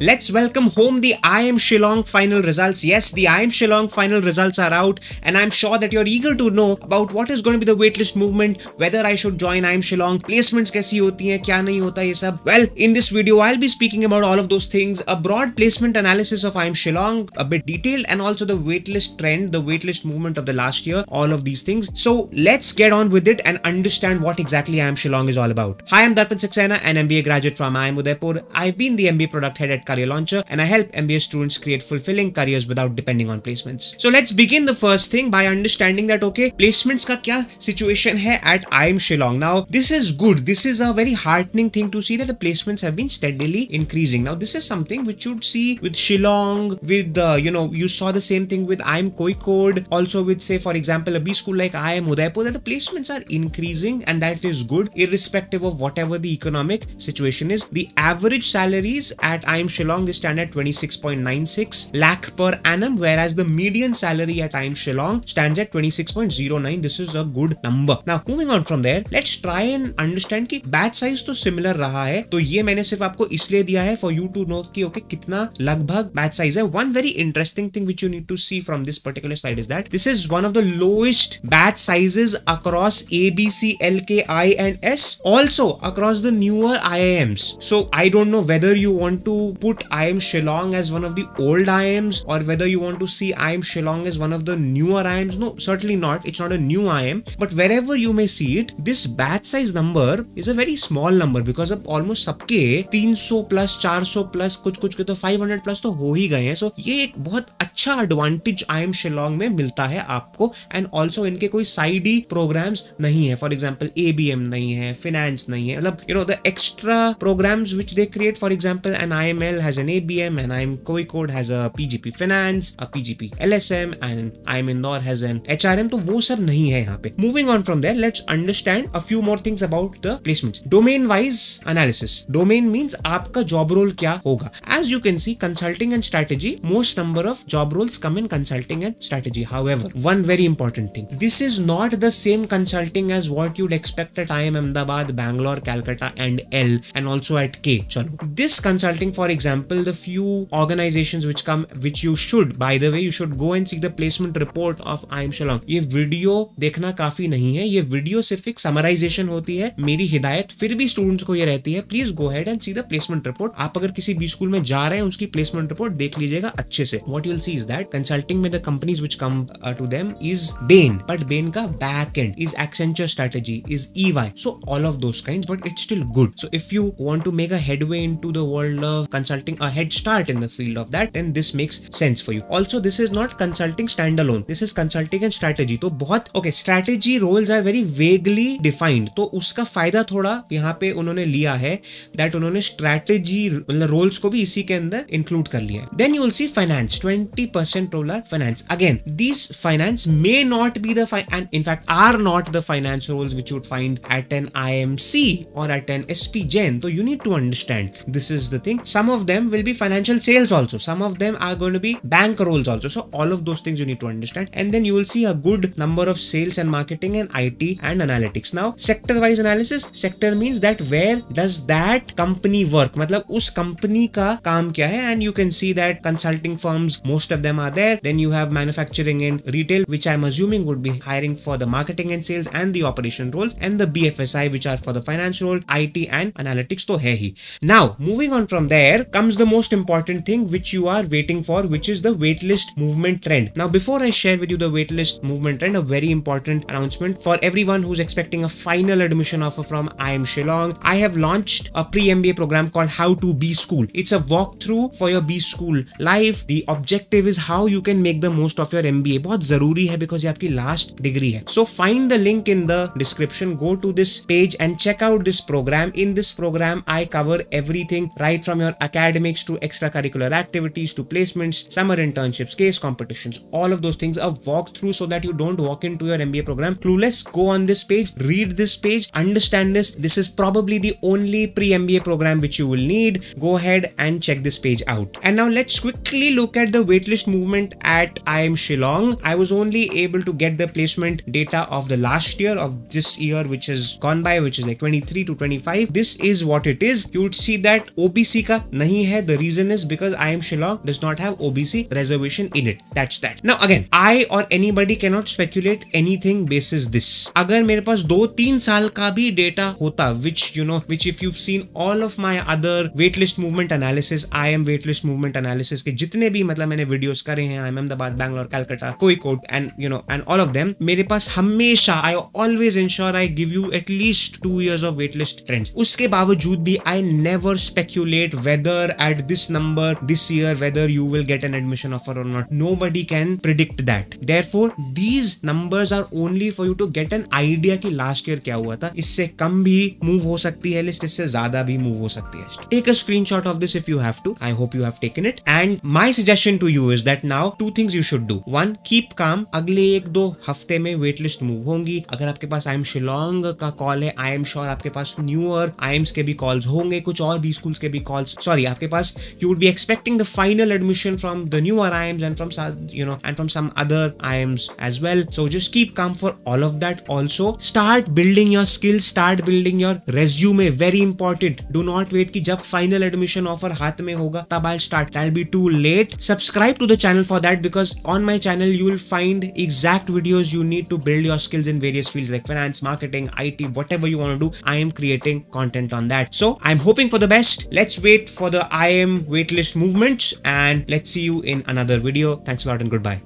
Let's welcome home the IM Shillong final results. Yes, the IM Shillong final results are out and I'm sure that you're eager to know about what is going to be the waitlist movement, whether I should join IM Shillong, placements kaisi होती हैं, क्या नहीं होता ये Well, in this video I'll be speaking about all of those things, a broad placement analysis of IM Shillong, a bit detailed and also the waitlist trend, the waitlist movement of the last year, all of these things. So let's get on with it and understand what exactly IM Shillong is all about. Hi, I'm Darpan Saxena, an MBA graduate from IIM Udaipur. I've been the MBA product head at Career Launcher and I help MBA students create fulfilling careers without depending on placements. So let's begin the first thing by understanding that okay placements ka kya situation hai at IIM Shillong. Now this is good. This is a very heartening thing to see that the placements have been steadily increasing. Now this is something which you'd see with Shillong, with uh, you know you saw the same thing with IIM Koikod, also with say for example a B school like IIM Udaipur that the placements are increasing and that is good irrespective of whatever the economic situation is. The average salaries at IIM Shillong, they stand at 26.96 lakh per annum, whereas the median salary at IIM Shillong stands at 26.09. This is a good number. Now, moving on from there, let's try and understand कि batch size तो similar रहा है तो ये मैंने सिर्फ आपको इसलिए दिया है फॉर यू टू नो कि ओके okay, कितना लगभग बैच साइज है one very interesting thing which you need to see from this particular side is that this is one of the lowest batch sizes across A B C L K I and S also across the newer IIMs so I don't know whether you want to put IIM Shillong as one of the old IIMs or whether you want to see IIM Shillong as one of the newer IIMs. No, certainly not. It's not a new IIM. But wherever you may see it, this batch size number is a very small number because of almost सबके 300 plus 400 plus कुछ कुछ के तो 500 plus तो हो ही गए हैं. So ये एक बहुत अच्छा advantage आई एम शिलोंग में मिलता है आपको and also इनके कोई side programs नहीं है For example, ABM नहीं है finance नहीं है मतलब you know the extra programs which they create. For example, an I has an ABM and I'm Coicode has a PGP Finance, a PGP LSM and I'm Indore has an HRM So वो nahi hai है Moving on from there, let's understand a few more things about the placements. Domain wise analysis. Domain means आपका job role kya hoga. As you can see, consulting and strategy, most number of job roles come in consulting and strategy. However, one very important thing, this is not the same consulting as what you'd expect at IIM Ahmedabad, Bangalore, Calcutta and L and also at K. Chalo. This consulting for example example, the few organizations which come, which you should, by the way, you should go and see the placement report of I am Shalom. ये video देखना काफी नहीं है ये video सिर्फ एक summarization होती है मेरी हिदायत फिर भी स्टूडेंट्स को ये रहती है please go head and see the placement report आप अगर किसी भी स्कूल में जा रहे हैं उसकी प्लेसमेंट रिपोर्ट देख लीजिएगा अच्छे से what you'll see is that consulting में the companies which come to them is Bain but Bain का back end is Accenture strategy is E Y so all of those kind but it's still good so if you want to make a headway into the world of consulting a head start in the field of that then this makes sense for you also this is not consulting standalone this is consulting and strategy तो बहुत okay strategy roles are very vaguely defined तो उसका फायदा थोड़ा यहाँ पे उन्होंने लिया है दैट उन्होंने स्ट्रैटेजी मतलब रोल्स को भी इसी के अंदर इंक्लूड कर लिया then you will see finance 20% percent role are finance again these finance may not be the end in fact are not the finance roles which would find at an IIM C और at an S P Jain तो you need to understand this is the thing some of them will be financial sales also. Some of them are going to be bank roles also. So all of those things you need to understand. And then you will see a good number of sales and marketing and IT and analytics. Now sector wise analysis, sector means that where does that company work? मतलब उस company का काम क्या है and you can see that consulting firms, most of them are there. Then you have manufacturing and retail, which I'm assuming would be hiring for the marketing and sales and the operation roles and the BFSI, which are for the finance role, IT and analytics तो है ही. Now moving on from there, comes the most important thing which you are waiting for, which is the waitlist movement trend. Now, before I share with you the waitlist movement trend, a very important announcement for everyone who's expecting a final admission offer from IIM Shillong, I have launched a pre-MBA program called How to Be School. It's a walkthrough for your B School life. The objective is how you can make the most of your MBA. बहुत zaruri hai because ye आपकी last degree hai. So find the link in the description. Go to this page and check out this program. In this program, I cover everything right from your academic academics to extracurricular activities to placements, summer internships, case competitions. All of those things are walked through so that you don't walk into your MBA program clueless. Go on this page, read this page, understand this. This is probably the only pre MBA program which you will need. Go ahead and check this page out. And now let's quickly look at the waitlist movement at IIM Shillong. I was only able to get the placement data of the last year of this year, which has gone by, which is like 23 to 25. This is what it is. You would see that OBC ka नहीं है the reason is because IIM Shillong does not have OBC reservation in it that's that now again I और anybody cannot speculate anything basis this अगर मेरे पास दो तीन साल का भी डेटा होता which you know which if you seen all of my other wait list movement analysis IIM wait list movement analysis के जितने भी मतलब मैंने वीडियोस करे हैं IIM Ahmedabad Bangalore Calcutta Kozhikode and you know and all of them मेरे पास हमेशा I always ensure I give you at least two years of wait list trends उसके बावजूद भी I never speculate weather year at this number this year whether you will get an admission offer or not nobody can predict that therefore these numbers are only for you to get an idea कि last year क्या हुआ था इससे कम भी move हो सकती है list इससे ज्यादा भी मूव हो सकती है take a screenshot of this if you have to I hope you have taken it and my suggestion to you is that now two things you should do one keep calm अगले एक दो हफ्ते में wait list move होंगी अगर आपके पास आई IIM Shillong का call है आई एम श्योर आपके पास न्यू ईयर आई एम्स के भी कॉल्स होंगे कुछ और भी स्कूल्स के भी कॉल्स सॉरी You पास be expecting the final admission from the new the and from you know and from some other IMs as well. So just keep calm for all of that. Also start building your skills, start building your resume. Very important. Do not wait कि जब final admission offer हाथ में होगा तब I'll start. That'll be too late. Subscribe to the channel for that because on my channel you will find exact videos you need to build your skills in various fields like finance, marketing, IT, whatever you want to do. I am creating content on that. So I'm hoping for the best. Let's wait for the the am waitlist movement and let's see you in another video. Thanks a lot and goodbye.